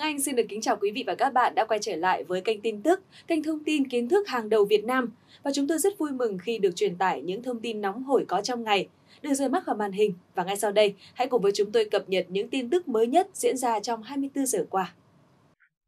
Phương Anh xin được kính chào quý vị và các bạn đã quay trở lại với kênh tin tức, kênh thông tin kiến thức hàng đầu Việt Nam. Và chúng tôi rất vui mừng khi được truyền tải những thông tin nóng hổi có trong ngày. Đừng rời mắt khỏi màn hình và ngay sau đây hãy cùng với chúng tôi cập nhật những tin tức mới nhất diễn ra trong 24 giờ qua.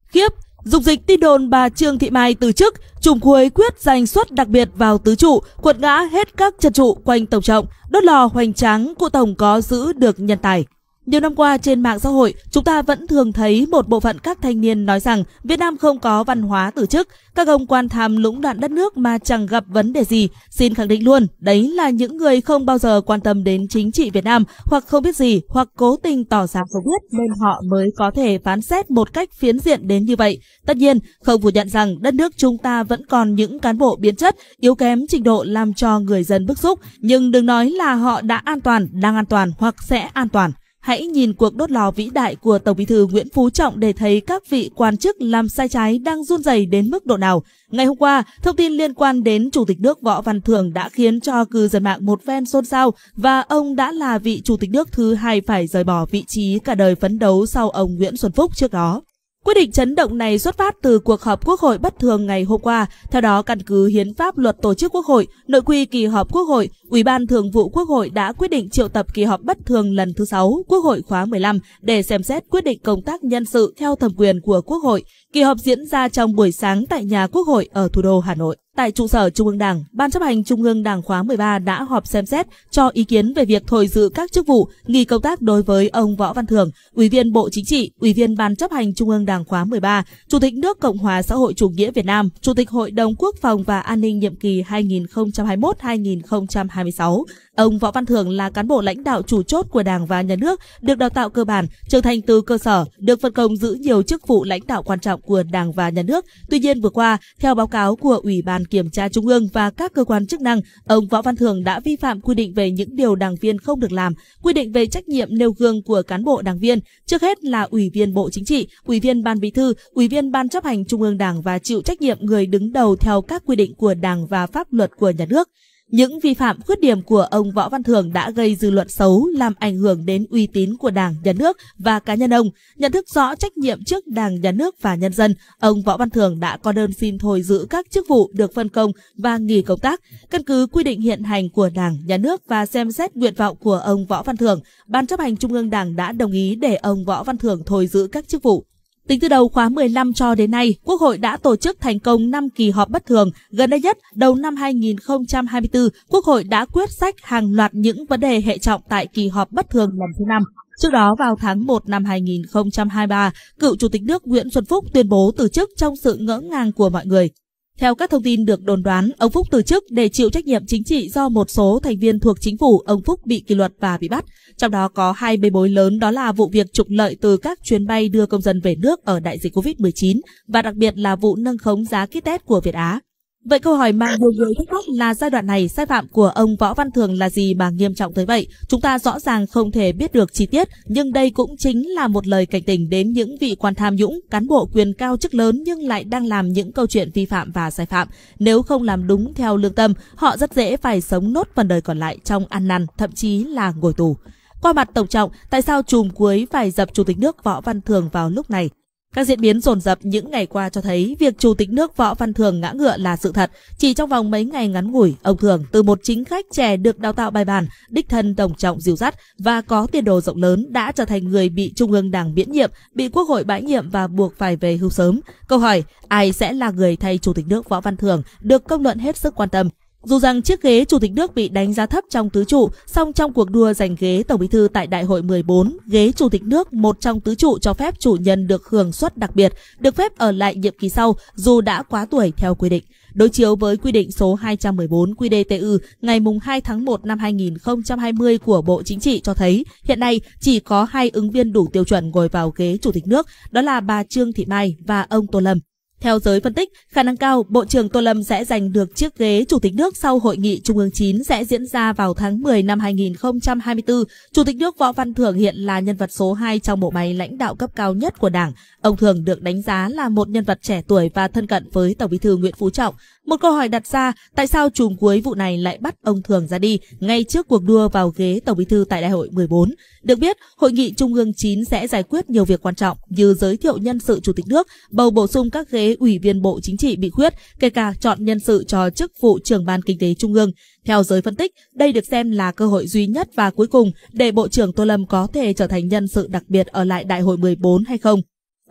Khiếp, dục dịch tin đồn bà Trương Thị Mai từ chức, trùng cuối quyết giành suất đặc biệt vào tứ trụ, quật ngã hết các chân trụ quanh tổng trọng, đốt lò hoành tráng, cụ tổng có giữ được nhân tài. Nhiều năm qua trên mạng xã hội, chúng ta vẫn thường thấy một bộ phận các thanh niên nói rằng Việt Nam không có văn hóa tử chức, các ông quan tham lũng đoạn đất nước mà chẳng gặp vấn đề gì. Xin khẳng định luôn, đấy là những người không bao giờ quan tâm đến chính trị Việt Nam hoặc không biết gì hoặc cố tình tỏ ra không biết nên họ mới có thể phán xét một cách phiến diện đến như vậy. Tất nhiên, không phủ nhận rằng đất nước chúng ta vẫn còn những cán bộ biến chất, yếu kém trình độ làm cho người dân bức xúc, nhưng đừng nói là họ đã an toàn, đang an toàn hoặc sẽ an toàn. Hãy nhìn cuộc đốt lò vĩ đại của Tổng Bí thư Nguyễn Phú Trọng để thấy các vị quan chức làm sai trái đang run rẩy đến mức độ nào. Ngày hôm qua, thông tin liên quan đến Chủ tịch nước Võ Văn Thưởng đã khiến cho cư dân mạng một phen xôn xao và ông đã là vị Chủ tịch nước thứ hai phải rời bỏ vị trí cả đời phấn đấu sau ông Nguyễn Xuân Phúc trước đó. Quyết định chấn động này xuất phát từ cuộc họp Quốc hội bất thường ngày hôm qua. Theo đó, căn cứ Hiến pháp luật tổ chức Quốc hội, nội quy kỳ họp Quốc hội, Ủy ban Thường vụ Quốc hội đã quyết định triệu tập kỳ họp bất thường lần thứ 6 Quốc hội khóa 15 để xem xét quyết định công tác nhân sự theo thẩm quyền của Quốc hội. Kỳ họp diễn ra trong buổi sáng tại nhà Quốc hội ở thủ đô Hà Nội. Tại trụ sở Trung ương Đảng, Ban chấp hành Trung ương Đảng khóa 13 đã họp xem xét cho ý kiến về việc thôi giữ các chức vụ, nghỉ công tác đối với ông Võ Văn thường Ủy viên Bộ Chính trị, Ủy viên Ban chấp hành Trung ương Đảng khóa 13, Chủ tịch nước Cộng hòa xã hội chủ nghĩa Việt Nam, Chủ tịch Hội đồng Quốc phòng và An ninh nhiệm kỳ 2021-2022 2026. Ông Võ Văn thường là cán bộ lãnh đạo chủ chốt của Đảng và Nhà nước, được đào tạo cơ bản, trưởng thành từ cơ sở, được phân công giữ nhiều chức vụ lãnh đạo quan trọng của Đảng và Nhà nước. Tuy nhiên vừa qua, theo báo cáo của Ủy ban Kiểm tra Trung ương và các cơ quan chức năng, ông Võ Văn thường đã vi phạm quy định về những điều đảng viên không được làm, quy định về trách nhiệm nêu gương của cán bộ đảng viên, trước hết là Ủy viên Bộ Chính trị, Ủy viên Ban Bí thư, Ủy viên Ban chấp hành Trung ương Đảng và chịu trách nhiệm người đứng đầu theo các quy định của Đảng và pháp luật của nhà nước. Những vi phạm khuyết điểm của ông Võ Văn Thường đã gây dư luận xấu, làm ảnh hưởng đến uy tín của Đảng, Nhà nước và cá nhân ông. Nhận thức rõ trách nhiệm trước Đảng, Nhà nước và nhân dân, ông Võ Văn Thường đã có đơn xin thôi giữ các chức vụ được phân công và nghỉ công tác. Căn cứ quy định hiện hành của Đảng, Nhà nước và xem xét nguyện vọng của ông Võ Văn Thường, Ban chấp hành Trung ương Đảng đã đồng ý để ông Võ Văn Thường thôi giữ các chức vụ. Tính từ đầu khóa 15 cho đến nay, Quốc hội đã tổ chức thành công 5 kỳ họp bất thường. Gần đây nhất, đầu năm 2024, Quốc hội đã quyết sách hàng loạt những vấn đề hệ trọng tại kỳ họp bất thường lần thứ 5. Trước đó vào tháng 1 năm 2023, cựu Chủ tịch nước Nguyễn Xuân Phúc tuyên bố từ chức trong sự ngỡ ngàng của mọi người. Theo các thông tin được đồn đoán, ông Phúc từ chức để chịu trách nhiệm chính trị do một số thành viên thuộc chính phủ ông Phúc bị kỷ luật và bị bắt. Trong đó có hai bê bối lớn đó là vụ việc trục lợi từ các chuyến bay đưa công dân về nước ở đại dịch COVID-19 và đặc biệt là vụ nâng khống giá kit test của Việt Á. Vậy câu hỏi mà nhiều người thắc mắc là giai đoạn này sai phạm của ông Võ Văn Thường là gì mà nghiêm trọng tới vậy? Chúng ta rõ ràng không thể biết được chi tiết, nhưng đây cũng chính là một lời cảnh tỉnh đến những vị quan tham nhũng, cán bộ quyền cao chức lớn nhưng lại đang làm những câu chuyện vi phạm và sai phạm. Nếu không làm đúng theo lương tâm, họ rất dễ phải sống nốt phần đời còn lại trong ăn năn, thậm chí là ngồi tù. Qua mặt Tổng trọng, tại sao chùm cuối phải dập Chủ tịch nước Võ Văn Thường vào lúc này? Các diễn biến dồn dập những ngày qua cho thấy việc Chủ tịch nước Võ Văn Thường ngã ngựa là sự thật. Chỉ trong vòng mấy ngày ngắn ngủi, ông Thường từ một chính khách trẻ được đào tạo bài bản, đích thân đồng trọng dìu dắt và có tiền đồ rộng lớn đã trở thành người bị Trung ương Đảng miễn nhiệm, bị Quốc hội bãi nhiệm và buộc phải về hưu sớm. Câu hỏi, ai sẽ là người thay Chủ tịch nước Võ Văn Thường được công luận hết sức quan tâm. Dù rằng chiếc ghế chủ tịch nước bị đánh giá thấp trong tứ trụ, song trong cuộc đua giành ghế tổng bí thư tại đại hội 14, ghế chủ tịch nước một trong tứ trụ cho phép chủ nhân được hưởng suất đặc biệt, được phép ở lại nhiệm kỳ sau dù đã quá tuổi theo quy định. Đối chiếu với quy định số 214 QĐTU ngày 2 tháng 1 năm 2020 của Bộ Chính trị cho thấy hiện nay chỉ có hai ứng viên đủ tiêu chuẩn ngồi vào ghế chủ tịch nước, đó là bà Trương Thị Mai và ông Tô Lâm. Theo giới phân tích, khả năng cao Bộ trưởng Tô Lâm sẽ giành được chiếc ghế Chủ tịch nước sau Hội nghị Trung ương 9 sẽ diễn ra vào tháng 10 năm 2024. Chủ tịch nước Võ Văn Thưởng hiện là nhân vật số 2 trong bộ máy lãnh đạo cấp cao nhất của Đảng. Ông thường được đánh giá là một nhân vật trẻ tuổi và thân cận với Tổng bí thư Nguyễn Phú Trọng. Một câu hỏi đặt ra, tại sao trùm cuối vụ này lại bắt ông Thường ra đi ngay trước cuộc đua vào ghế Tổng Bí thư tại Đại hội 14? Được biết, Hội nghị Trung ương 9 sẽ giải quyết nhiều việc quan trọng như giới thiệu nhân sự Chủ tịch nước, bầu bổ sung các ghế Ủy viên Bộ Chính trị bị khuyết, kể cả chọn nhân sự cho chức vụ trưởng Ban Kinh tế Trung ương. Theo giới phân tích, đây được xem là cơ hội duy nhất và cuối cùng để Bộ trưởng Tô Lâm có thể trở thành nhân sự đặc biệt ở lại Đại hội 14 hay không.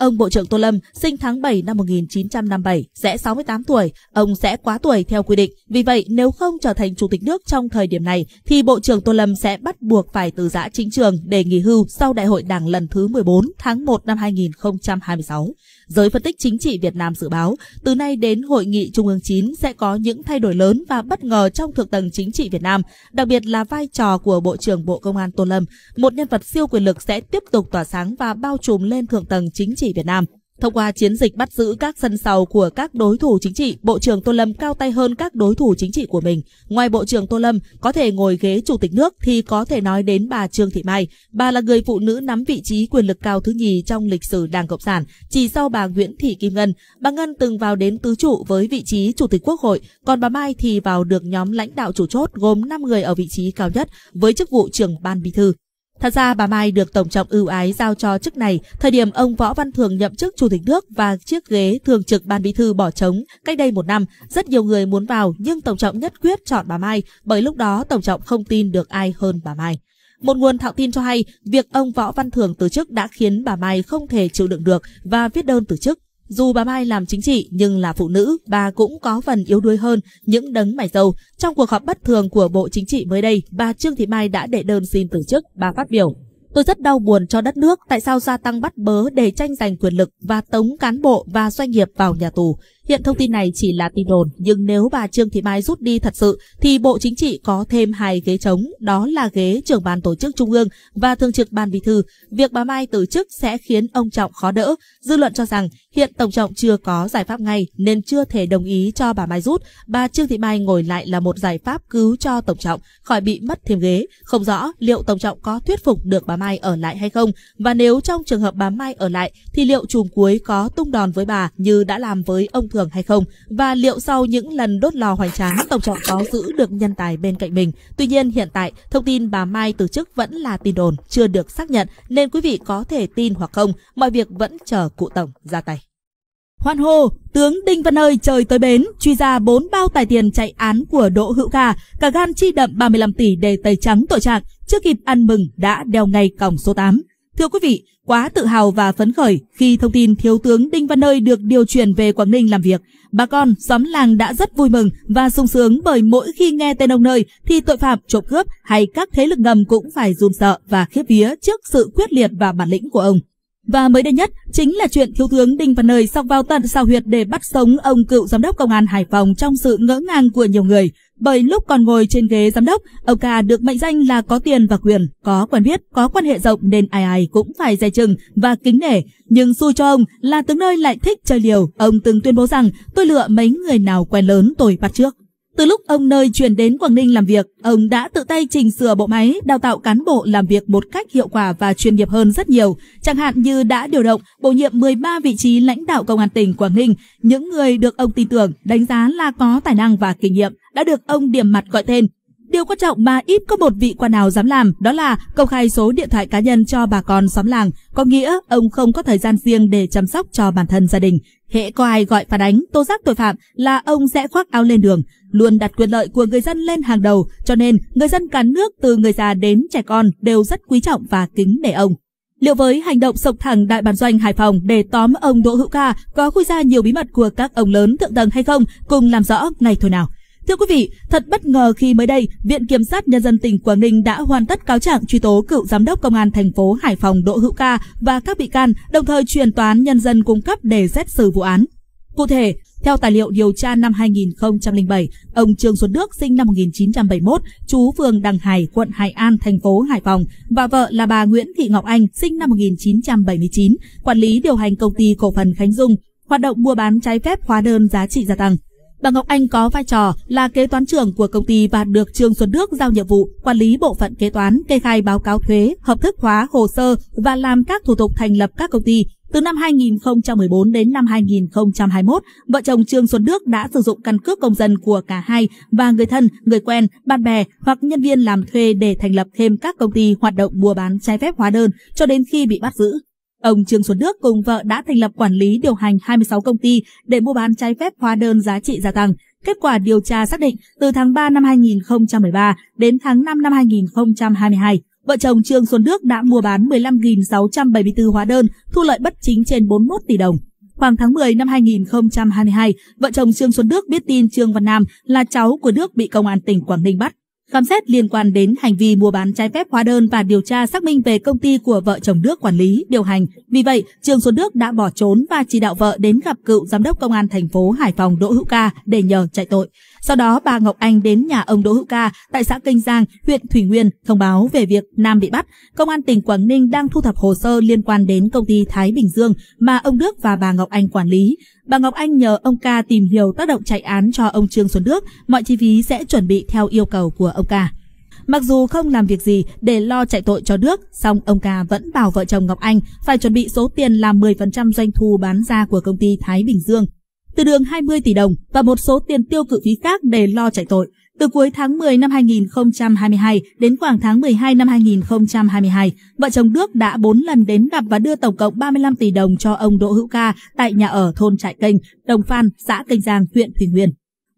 Ông Bộ trưởng Tô Lâm sinh tháng 7 năm 1957 sẽ 68 tuổi, ông sẽ quá tuổi theo quy định. Vì vậy, nếu không trở thành Chủ tịch nước trong thời điểm này, thì Bộ trưởng Tô Lâm sẽ bắt buộc phải từ giã chính trường để nghỉ hưu sau Đại hội Đảng lần thứ 14 tháng 1 năm 2026. Giới phân tích chính trị Việt Nam dự báo, từ nay đến Hội nghị Trung ương 9 sẽ có những thay đổi lớn và bất ngờ trong thượng tầng chính trị Việt Nam, đặc biệt là vai trò của Bộ trưởng Bộ Công an Tô Lâm, một nhân vật siêu quyền lực sẽ tiếp tục tỏa sáng và bao trùm lên thượng tầng chính trị Việt Nam. Thông qua chiến dịch bắt giữ các sân sau của các đối thủ chính trị, Bộ trưởng Tô Lâm cao tay hơn các đối thủ chính trị của mình. Ngoài Bộ trưởng Tô Lâm có thể ngồi ghế Chủ tịch nước thì có thể nói đến bà Trương Thị Mai. Bà là người phụ nữ nắm vị trí quyền lực cao thứ nhì trong lịch sử Đảng Cộng sản, chỉ sau bà Nguyễn Thị Kim Ngân. Bà Ngân từng vào đến tứ trụ với vị trí Chủ tịch Quốc hội, còn bà Mai thì vào được nhóm lãnh đạo chủ chốt gồm 5 người ở vị trí cao nhất với chức vụ trưởng ban bí thư. Thật ra bà Mai được Tổng trọng ưu ái giao cho chức này thời điểm ông Võ Văn Thường nhậm chức Chủ tịch nước và chiếc ghế thường trực Ban Bí thư bỏ trống cách đây một năm. Rất nhiều người muốn vào nhưng Tổng trọng nhất quyết chọn bà Mai bởi lúc đó Tổng trọng không tin được ai hơn bà Mai. Một nguồn thạo tin cho hay việc ông Võ Văn Thường từ chức đã khiến bà Mai không thể chịu đựng được và viết đơn từ chức. Dù bà Mai làm chính trị nhưng là phụ nữ, bà cũng có phần yếu đuối hơn những đấng mải dầu. Trong cuộc họp bất thường của Bộ Chính trị mới đây, bà Trương Thị Mai đã đệ đơn xin từ chức, bà phát biểu. Tôi rất đau buồn cho đất nước tại sao gia tăng bắt bớ để tranh giành quyền lực và tống cán bộ và doanh nghiệp vào nhà tù. Hiện thông tin này chỉ là tin đồn, nhưng nếu bà Trương Thị Mai rút đi thật sự thì Bộ Chính trị có thêm hai ghế trống, đó là ghế trưởng ban tổ chức Trung ương và thường trực ban bí thư. Việc bà Mai từ chức sẽ khiến ông Trọng khó đỡ. Dư luận cho rằng hiện Tổng Trọng chưa có giải pháp ngay nên chưa thể đồng ý cho bà Mai rút. Bà Trương Thị Mai ngồi lại là một giải pháp cứu cho Tổng Trọng khỏi bị mất thêm ghế. Không rõ liệu Tổng Trọng có thuyết phục được bà Mai ở lại hay không và nếu trong trường hợp bà Mai ở lại thì liệu chùm cuối có tung đòn với bà như đã làm với ông thường hay không và liệu sau những lần đốt lò hoành tráng tổng trọng có giữ được nhân tài bên cạnh mình. Tuy nhiên hiện tại thông tin bà Mai từ chức vẫn là tin đồn chưa được xác nhận nên quý vị có thể tin hoặc không, mọi việc vẫn chờ cụ tổng ra tay. Hoan hô, tướng Đinh Văn ơi trời tới bến, truy ra bốn bao tài tiền chạy án của Đỗ Hữu Ca, cả gan chi đậm 35 tỷ để tẩy trắng tội trạng, chưa kịp ăn mừng đã đeo ngay còng số 8. Thưa quý vị, quá tự hào và phấn khởi khi thông tin thiếu tướng Đinh Văn Nơi được điều chuyển về Quảng Ninh làm việc. Bà con, xóm làng đã rất vui mừng và sung sướng bởi mỗi khi nghe tên ông Nơi thì tội phạm trộm cướp hay các thế lực ngầm cũng phải run sợ và khiếp vía trước sự quyết liệt và bản lĩnh của ông. Và mới đây nhất chính là chuyện thiếu tướng Đinh Văn Nơi sọc vào tận sao huyệt để bắt sống ông cựu giám đốc công an Hải Phòng trong sự ngỡ ngàng của nhiều người bởi lúc còn ngồi trên ghế giám đốc, ông ca được mệnh danh là có tiền và quyền, có quen biết, có quan hệ rộng nên ai ai cũng phải dè chừng và kính nể. Nhưng xui cho ông là tướng nơi lại thích chơi liều, ông từng tuyên bố rằng tôi lựa mấy người nào quen lớn tôi bắt trước. Từ lúc ông nơi chuyển đến Quảng Ninh làm việc, ông đã tự tay chỉnh sửa bộ máy, đào tạo cán bộ làm việc một cách hiệu quả và chuyên nghiệp hơn rất nhiều. Chẳng hạn như đã điều động, bổ nhiệm 13 vị trí lãnh đạo công an tỉnh Quảng Ninh, những người được ông tin tưởng, đánh giá là có tài năng và kinh nghiệm, đã được ông điểm mặt gọi tên, Điều quan trọng mà ít có một vị quan nào dám làm đó là công khai số điện thoại cá nhân cho bà con xóm làng, có nghĩa ông không có thời gian riêng để chăm sóc cho bản thân gia đình. Hễ có ai gọi phản ánh, tố giác tội phạm là ông sẽ khoác áo lên đường, luôn đặt quyền lợi của người dân lên hàng đầu, cho nên người dân cả nước từ người già đến trẻ con đều rất quý trọng và kính nể ông. Liệu với hành động sộc thẳng đại bản doanh Hải Phòng để tóm ông Đỗ Hữu Ca có khui ra nhiều bí mật của các ông lớn thượng tầng hay không, cùng làm rõ ngay thôi nào. Thưa quý vị, thật bất ngờ khi mới đây, Viện Kiểm sát Nhân dân tỉnh Quảng Ninh đã hoàn tất cáo trạng truy tố cựu giám đốc công an thành phố Hải Phòng Đỗ Hữu Ca và các bị can, đồng thời truyền tòa án nhân dân cung cấp để xét xử vụ án. Cụ thể, theo tài liệu điều tra năm 2007, ông Trương Xuân Đức sinh năm 1971, trú phường Đằng Hải, quận Hải An, thành phố Hải Phòng và vợ là bà Nguyễn Thị Ngọc Anh sinh năm 1979, quản lý điều hành công ty cổ phần Khánh Dung, hoạt động mua bán trái phép hóa đơn giá trị gia tăng. Bà Ngọc Anh có vai trò là kế toán trưởng của công ty và được Trương Xuân Đức giao nhiệm vụ quản lý bộ phận kế toán, kê khai báo cáo thuế, hợp thức hóa hồ sơ và làm các thủ tục thành lập các công ty. Từ năm 2014 đến năm 2021, vợ chồng Trương Xuân Đức đã sử dụng căn cước công dân của cả hai và người thân, người quen, bạn bè hoặc nhân viên làm thuê để thành lập thêm các công ty hoạt động mua bán trái phép hóa đơn cho đến khi bị bắt giữ. Ông Trương Xuân Đức cùng vợ đã thành lập quản lý điều hành 26 công ty để mua bán trái phép hóa đơn giá trị gia tăng. Kết quả điều tra xác định từ tháng 3 năm 2013 đến tháng 5 năm 2022, vợ chồng Trương Xuân Đức đã mua bán 15.674 hóa đơn, thu lợi bất chính trên 41 tỷ đồng. Khoảng tháng 10 năm 2022, vợ chồng Trương Xuân Đức biết tin Trương Văn Nam là cháu của Đức bị công an tỉnh Quảng Ninh bắt khám xét liên quan đến hành vi mua bán trái phép hóa đơn và điều tra xác minh về công ty của vợ chồng Đức quản lý, điều hành. Vì vậy, Trương Xuân Đức đã bỏ trốn và chỉ đạo vợ đến gặp cựu giám đốc công an thành phố Hải Phòng Đỗ Hữu Ca để nhờ chạy tội. Sau đó, bà Ngọc Anh đến nhà ông Đỗ Hữu Ca tại xã Kênh Giang, huyện Thủy Nguyên thông báo về việc Nam bị bắt. Công an tỉnh Quảng Ninh đang thu thập hồ sơ liên quan đến công ty Thái Bình Dương mà ông Đức và bà Ngọc Anh quản lý. Bà Ngọc Anh nhờ ông Ca tìm hiểu tác động chạy án cho ông Trương Xuân Đức, mọi chi phí sẽ chuẩn bị theo yêu cầu của ông Ca. Mặc dù không làm việc gì để lo chạy tội cho Đức, song ông Ca vẫn bảo vợ chồng Ngọc Anh phải chuẩn bị số tiền là 10% doanh thu bán ra của công ty Thái Bình Dương từ đường 20 tỷ đồng và một số tiền tiêu cự phí khác để lo chạy tội. Từ cuối tháng 10 năm 2022 đến khoảng tháng 12 năm 2022, vợ chồng Đức đã 4 lần đến gặp và đưa tổng cộng 35 tỷ đồng cho ông Đỗ Hữu Ca tại nhà ở thôn Trại Kênh, Đồng Phan, xã Kênh Giang, huyện Thủy Nguyên.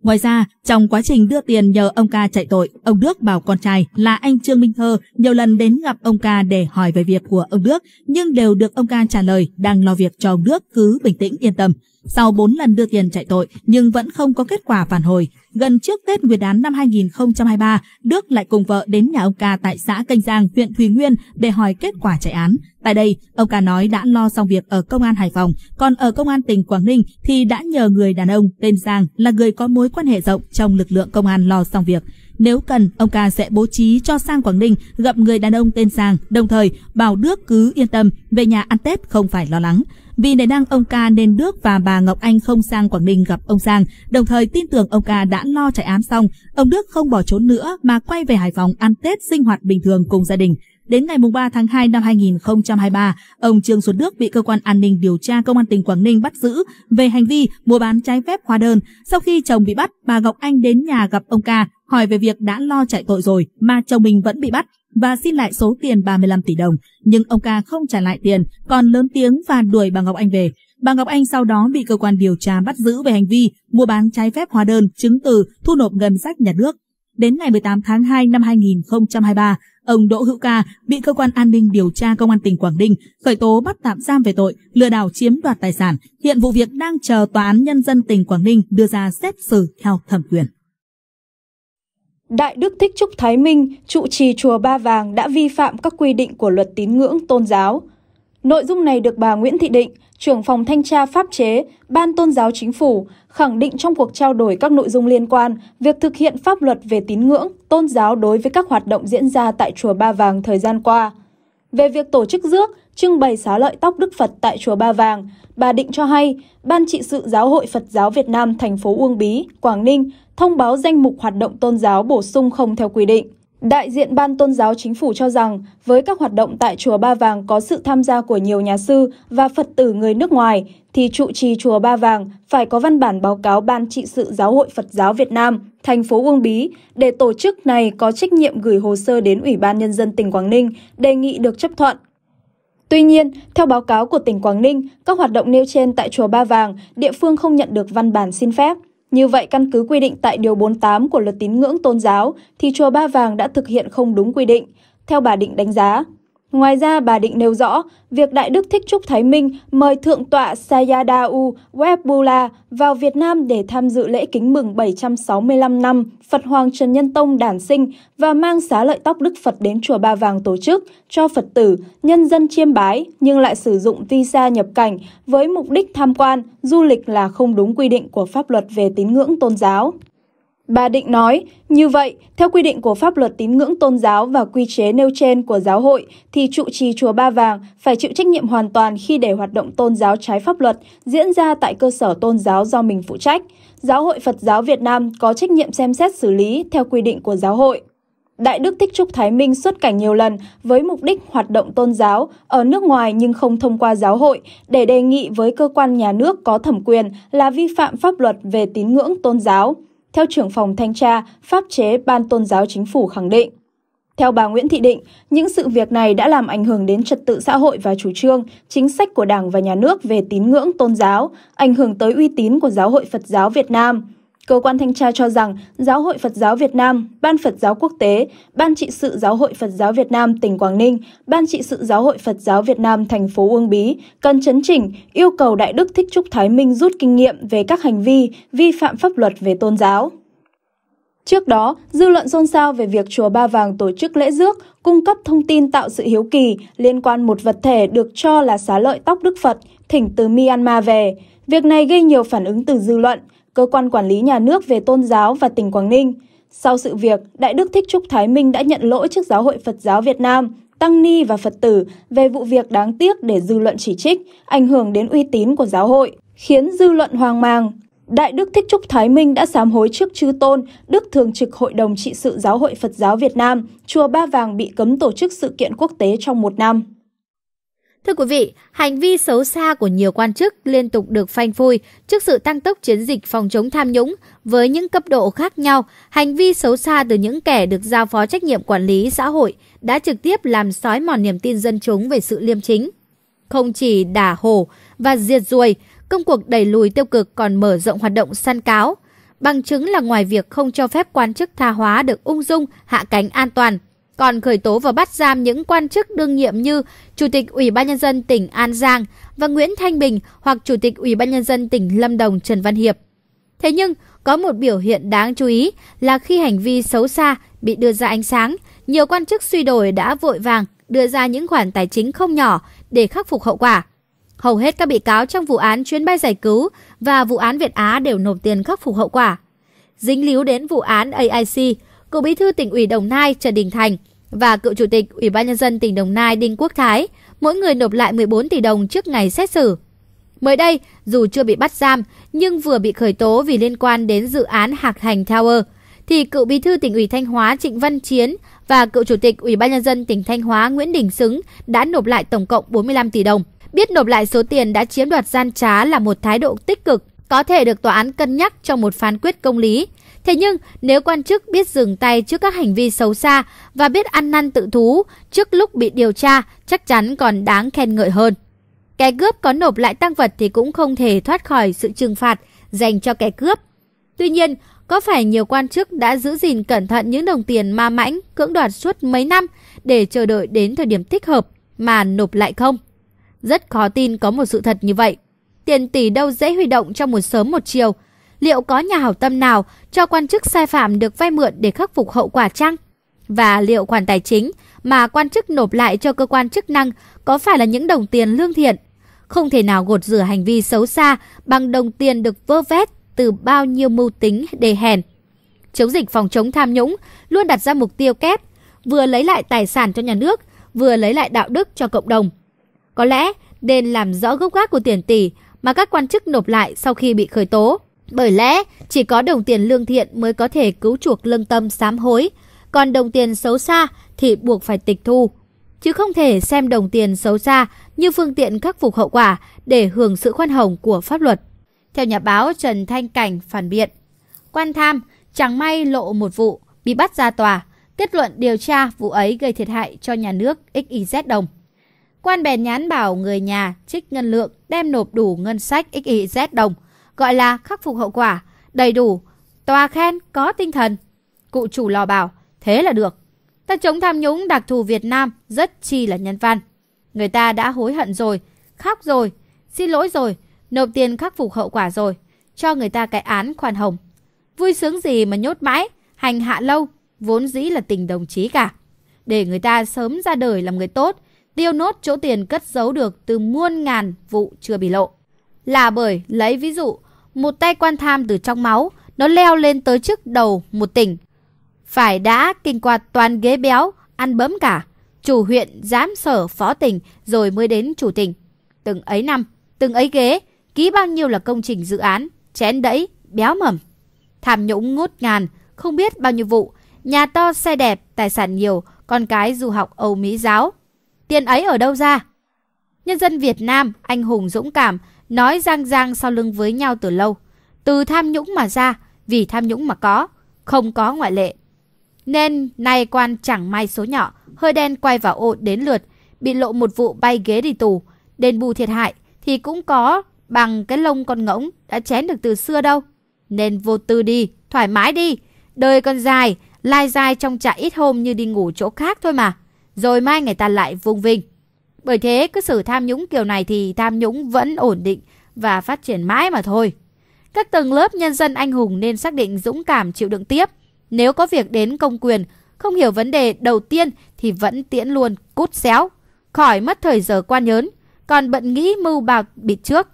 Ngoài ra, trong quá trình đưa tiền nhờ ông Ca chạy tội, ông Đức bảo con trai là anh Trương Minh Thơ nhiều lần đến gặp ông Ca để hỏi về việc của ông Đức, nhưng đều được ông Ca trả lời đang lo việc cho ông Đức cứ bình tĩnh yên tâm. Sau 4 lần đưa tiền chạy tội nhưng vẫn không có kết quả phản hồi, gần trước Tết Nguyên đán năm 2023, Đức lại cùng vợ đến nhà ông Ca tại xã Canh Giang, huyện Thùy Nguyên để hỏi kết quả chạy án. Tại đây, ông Ca nói đã lo xong việc ở công an Hải Phòng, còn ở công an tỉnh Quảng Ninh thì đã nhờ người đàn ông tên Giang là người có mối quan hệ rộng trong lực lượng công an lo xong việc. Nếu cần, ông Ca sẽ bố trí cho sang Quảng Ninh gặp người đàn ông tên Giang, đồng thời bảo Đức cứ yên tâm về nhà ăn Tết không phải lo lắng. Vì để đang ông ca nên Đức và bà Ngọc Anh không sang Quảng Ninh gặp ông Giang, đồng thời tin tưởng ông ca đã lo chạy án xong, ông Đức không bỏ trốn nữa mà quay về Hải Phòng ăn Tết sinh hoạt bình thường cùng gia đình. Đến ngày 3 tháng 2 năm 2023, ông Trương Xuân Đức bị cơ quan an ninh điều tra công an tỉnh Quảng Ninh bắt giữ về hành vi mua bán trái phép hóa đơn. Sau khi chồng bị bắt, bà Ngọc Anh đến nhà gặp ông ca hỏi về việc đã lo chạy tội rồi mà chồng mình vẫn bị bắt và xin lại số tiền 35 tỷ đồng, nhưng ông ca không trả lại tiền, còn lớn tiếng và đuổi bà Ngọc Anh về. Bà Ngọc Anh sau đó bị cơ quan điều tra bắt giữ về hành vi mua bán trái phép hóa đơn, chứng từ, thu nộp ngân sách nhà nước. Đến ngày 18 tháng 2 năm 2023, ông Đỗ Hữu Ca bị cơ quan an ninh điều tra công an tỉnh Quảng Ninh khởi tố bắt tạm giam về tội lừa đảo chiếm đoạt tài sản. Hiện vụ việc đang chờ tòa án nhân dân tỉnh Quảng Ninh đưa ra xét xử theo thẩm quyền. Đại Đức Thích Trúc Thái Minh, trụ trì chùa Ba Vàng đã vi phạm các quy định của luật tín ngưỡng tôn giáo. Nội dung này được bà Nguyễn Thị Định, trưởng phòng thanh tra pháp chế, Ban Tôn giáo Chính phủ, khẳng định trong cuộc trao đổi các nội dung liên quan việc thực hiện pháp luật về tín ngưỡng, tôn giáo đối với các hoạt động diễn ra tại chùa Ba Vàng thời gian qua. Về việc tổ chức rước, trưng bày xá lợi tóc Đức Phật tại chùa Ba Vàng, bà Định cho hay, Ban trị sự Giáo hội Phật giáo Việt Nam thành phố Uông Bí, Quảng Ninh thông báo danh mục hoạt động tôn giáo bổ sung không theo quy định. Đại diện Ban Tôn giáo Chính phủ cho rằng, với các hoạt động tại Chùa Ba Vàng có sự tham gia của nhiều nhà sư và Phật tử người nước ngoài, thì trụ trì Chùa Ba Vàng phải có văn bản báo cáo Ban trị sự Giáo hội Phật giáo Việt Nam, thành phố Uông Bí, để tổ chức này có trách nhiệm gửi hồ sơ đến Ủy ban Nhân dân tỉnh Quảng Ninh, đề nghị được chấp thuận. Tuy nhiên, theo báo cáo của tỉnh Quảng Ninh, các hoạt động nêu trên tại Chùa Ba Vàng, địa phương không nhận được văn bản xin phép. Như vậy, căn cứ quy định tại Điều 48 của luật tín ngưỡng tôn giáo, thì Chùa Ba Vàng đã thực hiện không đúng quy định, theo bà Định đánh giá. Ngoài ra, bà Định nêu rõ, việc Đại Đức Thích Trúc Thái Minh mời Thượng tọa Sayadaw Webula vào Việt Nam để tham dự lễ kính mừng 765 năm Phật Hoàng Trần Nhân Tông đản sinh và mang xá lợi tóc Đức Phật đến Chùa Ba Vàng tổ chức cho Phật tử, nhân dân chiêm bái nhưng lại sử dụng visa nhập cảnh với mục đích tham quan, du lịch là không đúng quy định của pháp luật về tín ngưỡng tôn giáo. Bà Định nói, như vậy, theo quy định của pháp luật tín ngưỡng tôn giáo và quy chế nêu trên của giáo hội, thì trụ trì chùa Ba Vàng phải chịu trách nhiệm hoàn toàn khi để hoạt động tôn giáo trái pháp luật diễn ra tại cơ sở tôn giáo do mình phụ trách. Giáo hội Phật giáo Việt Nam có trách nhiệm xem xét xử lý theo quy định của giáo hội. Đại Đức Thích Trúc Thái Minh xuất cảnh nhiều lần với mục đích hoạt động tôn giáo ở nước ngoài nhưng không thông qua giáo hội để đề nghị với cơ quan nhà nước có thẩm quyền là vi phạm pháp luật về tín ngưỡng tôn giáo theo trưởng phòng thanh tra, pháp chế Ban Tôn giáo Chính phủ khẳng định. Theo bà Nguyễn Thị Định, những sự việc này đã làm ảnh hưởng đến trật tự xã hội và chủ trương, chính sách của Đảng và Nhà nước về tín ngưỡng tôn giáo, ảnh hưởng tới uy tín của Giáo hội Phật giáo Việt Nam. Cơ quan thanh tra cho rằng Giáo hội Phật giáo Việt Nam, Ban Phật giáo Quốc tế, Ban trị sự Giáo hội Phật giáo Việt Nam tỉnh Quảng Ninh, Ban trị sự Giáo hội Phật giáo Việt Nam thành phố Uông Bí cần chấn chỉnh, yêu cầu Đại đức Thích Trúc Thái Minh rút kinh nghiệm về các hành vi vi phạm pháp luật về tôn giáo. Trước đó, dư luận xôn xao về việc Chùa Ba Vàng tổ chức lễ rước, cung cấp thông tin tạo sự hiếu kỳ liên quan một vật thể được cho là xá lợi tóc Đức Phật, thỉnh từ Myanmar về. Việc này gây nhiều phản ứng từ dư luận cơ quan quản lý nhà nước về tôn giáo và tỉnh Quảng Ninh. Sau sự việc, Đại Đức Thích Trúc Thái Minh đã nhận lỗi trước Giáo hội Phật giáo Việt Nam, tăng ni và Phật tử về vụ việc đáng tiếc để dư luận chỉ trích, ảnh hưởng đến uy tín của giáo hội, khiến dư luận hoang mang. Đại Đức Thích Trúc Thái Minh đã sám hối trước chư tôn, Đức Thường trực Hội đồng Trị sự Giáo hội Phật giáo Việt Nam, Chùa Ba Vàng bị cấm tổ chức sự kiện quốc tế trong một năm. Thưa quý vị, hành vi xấu xa của nhiều quan chức liên tục được phanh phui trước sự tăng tốc chiến dịch phòng chống tham nhũng với những cấp độ khác nhau. Hành vi xấu xa từ những kẻ được giao phó trách nhiệm quản lý xã hội đã trực tiếp làm sói mòn niềm tin dân chúng về sự liêm chính. Không chỉ đả hổ và diệt ruồi, công cuộc đẩy lùi tiêu cực còn mở rộng hoạt động săn cáo. Bằng chứng là ngoài việc không cho phép quan chức tha hóa được ung dung hạ cánh an toàn – còn khởi tố và bắt giam những quan chức đương nhiệm như Chủ tịch Ủy ban Nhân dân tỉnh An Giang và Nguyễn Thanh Bình hoặc Chủ tịch Ủy ban Nhân dân tỉnh Lâm Đồng Trần Văn Hiệp. Thế nhưng, có một biểu hiện đáng chú ý là khi hành vi xấu xa bị đưa ra ánh sáng, nhiều quan chức suy đổi đã vội vàng đưa ra những khoản tài chính không nhỏ để khắc phục hậu quả. Hầu hết các bị cáo trong vụ án chuyến bay giải cứu và vụ án Việt Á đều nộp tiền khắc phục hậu quả. Dính líu đến vụ án AIC, cựu bí thư tỉnh ủy Đồng Nai Trần Đình Thành và cựu chủ tịch Ủy ban nhân dân tỉnh Đồng Nai Đinh Quốc Thái, mỗi người nộp lại 14 tỷ đồng trước ngày xét xử. Mới đây, dù chưa bị bắt giam nhưng vừa bị khởi tố vì liên quan đến dự án Hạc Thành Tower thì cựu bí thư tỉnh ủy Thanh Hóa Trịnh Văn Chiến và cựu chủ tịch Ủy ban nhân dân tỉnh Thanh Hóa Nguyễn Đình Xứng đã nộp lại tổng cộng 45 tỷ đồng. Biết nộp lại số tiền đã chiếm đoạt gian trá là một thái độ tích cực, có thể được tòa án cân nhắc trong một phán quyết công lý. Thế nhưng, nếu quan chức biết dừng tay trước các hành vi xấu xa và biết ăn năn tự thú trước lúc bị điều tra, chắc chắn còn đáng khen ngợi hơn. Kẻ cướp có nộp lại tăng vật thì cũng không thể thoát khỏi sự trừng phạt dành cho kẻ cướp. Tuy nhiên, có phải nhiều quan chức đã giữ gìn cẩn thận những đồng tiền ma mãnh cưỡng đoạt suốt mấy năm để chờ đợi đến thời điểm thích hợp mà nộp lại không? Rất khó tin có một sự thật như vậy. Tiền tỷ đâu dễ huy động trong một sớm một chiều – liệu có nhà hảo tâm nào cho quan chức sai phạm được vay mượn để khắc phục hậu quả chăng? Và liệu khoản tài chính mà quan chức nộp lại cho cơ quan chức năng có phải là những đồng tiền lương thiện? Không thể nào gột rửa hành vi xấu xa bằng đồng tiền được vơ vét từ bao nhiêu mưu tính đề hèn. Chống dịch phòng chống tham nhũng luôn đặt ra mục tiêu kép, vừa lấy lại tài sản cho nhà nước, vừa lấy lại đạo đức cho cộng đồng. Có lẽ nên làm rõ gốc gác của tiền tỷ mà các quan chức nộp lại sau khi bị khởi tố. Bởi lẽ, chỉ có đồng tiền lương thiện mới có thể cứu chuộc lương tâm sám hối, còn đồng tiền xấu xa thì buộc phải tịch thu. Chứ không thể xem đồng tiền xấu xa như phương tiện khắc phục hậu quả để hưởng sự khoan hồng của pháp luật. Theo nhà báo Trần Thanh Cảnh phản biện, quan tham chẳng may lộ một vụ, bị bắt ra tòa, kết luận điều tra vụ ấy gây thiệt hại cho nhà nước XYZ đồng. Quan bèn nhán bảo người nhà trích ngân lượng đem nộp đủ ngân sách XYZ đồng – gọi là khắc phục hậu quả, đầy đủ, tòa khen có tinh thần. Cụ chủ lò bảo, thế là được. Ta chống tham nhũng đặc thù Việt Nam rất chi là nhân văn. Người ta đã hối hận rồi, khóc rồi, xin lỗi rồi, nộp tiền khắc phục hậu quả rồi, cho người ta cái án khoan hồng. Vui sướng gì mà nhốt mãi, hành hạ lâu, vốn dĩ là tình đồng chí cả. Để người ta sớm ra đời làm người tốt, tiêu nốt chỗ tiền cất giấu được từ muôn ngàn vụ chưa bị lộ. Là bởi lấy ví dụ một tay quan tham từ trong máu, nó leo lên tới trước đầu một tỉnh. Phải đã kinh qua toàn ghế béo, ăn bấm cả. Chủ huyện, giám sở, phó tỉnh rồi mới đến chủ tỉnh. Từng ấy năm, từng ấy ghế, ký bao nhiêu là công trình dự án, chén đẫy, béo mầm. Tham nhũng ngút ngàn, không biết bao nhiêu vụ, nhà to xe đẹp, tài sản nhiều, con cái du học Âu Mỹ giáo. Tiền ấy ở đâu ra? Nhân dân Việt Nam, anh hùng dũng cảm, nói giang giang sau lưng với nhau từ lâu. Từ tham nhũng mà ra, vì tham nhũng mà có, không có ngoại lệ. Nên nay quan chẳng may số nhỏ, hơi đen quay vào ô đến lượt, bị lộ một vụ bay ghế đi tù, đền bù thiệt hại thì cũng có bằng cái lông con ngỗng đã chén được từ xưa đâu. Nên vô tư đi, thoải mái đi, đời còn dài, lai dài trong trại ít hôm như đi ngủ chỗ khác thôi mà. Rồi mai người ta lại vung vinh. Bởi thế cứ xử tham nhũng kiểu này thì tham nhũng vẫn ổn định và phát triển mãi mà thôi. Các tầng lớp nhân dân anh hùng nên xác định dũng cảm chịu đựng tiếp. Nếu có việc đến công quyền, không hiểu vấn đề đầu tiên thì vẫn tiễn luôn cút xéo. Khỏi mất thời giờ quan nhớn, còn bận nghĩ mưu bào bịt trước.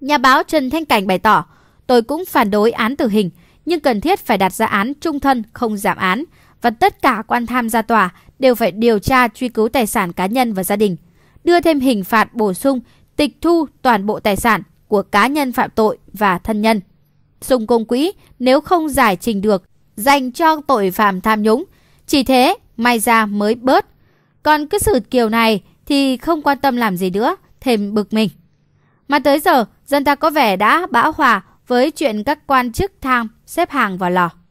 Nhà báo Trần Thanh Cảnh bày tỏ, tôi cũng phản đối án tử hình, nhưng cần thiết phải đặt ra án trung thân không giảm án, và tất cả quan tham gia tòa đều phải điều tra truy cứu tài sản cá nhân và gia đình, đưa thêm hình phạt bổ sung tịch thu toàn bộ tài sản của cá nhân phạm tội và thân nhân. Dùng công quỹ nếu không giải trình được dành cho tội phạm tham nhũng, chỉ thế may ra mới bớt. Còn cứ xử kiểu này thì không quan tâm làm gì nữa, thêm bực mình. Mà tới giờ, dân ta có vẻ đã bão hòa với chuyện các quan chức tham xếp hàng vào lò.